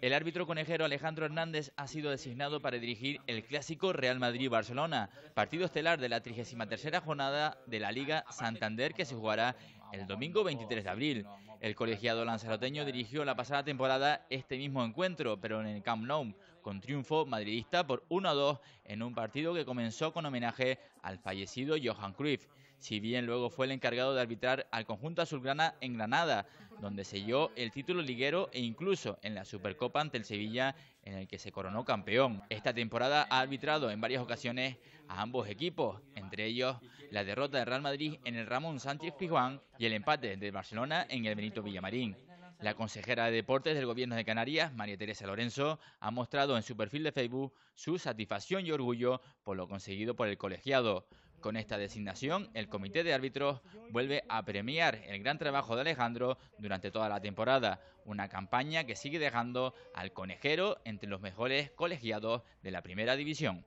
El árbitro conejero Alejandro Hernández ha sido designado para dirigir el clásico Real Madrid-Barcelona, partido estelar de la 33 jornada de la Liga Santander que se jugará el domingo 23 de abril, el colegiado lanzaroteño dirigió la pasada temporada este mismo encuentro, pero en el Camp Nou, con triunfo madridista por 1 2 en un partido que comenzó con homenaje al fallecido Johan Cruyff, si bien luego fue el encargado de arbitrar al conjunto azulgrana en Granada, donde selló el título liguero e incluso en la Supercopa ante el Sevilla, en el que se coronó campeón. Esta temporada ha arbitrado en varias ocasiones a ambos equipos, entre ellos la derrota de Real Madrid en el Ramón Sánchez Pizjuán y el empate de Barcelona en el Benito Villamarín. La consejera de Deportes del Gobierno de Canarias, María Teresa Lorenzo, ha mostrado en su perfil de Facebook su satisfacción y orgullo por lo conseguido por el colegiado. Con esta designación, el Comité de Árbitros vuelve a premiar el gran trabajo de Alejandro durante toda la temporada, una campaña que sigue dejando al conejero entre los mejores colegiados de la Primera División.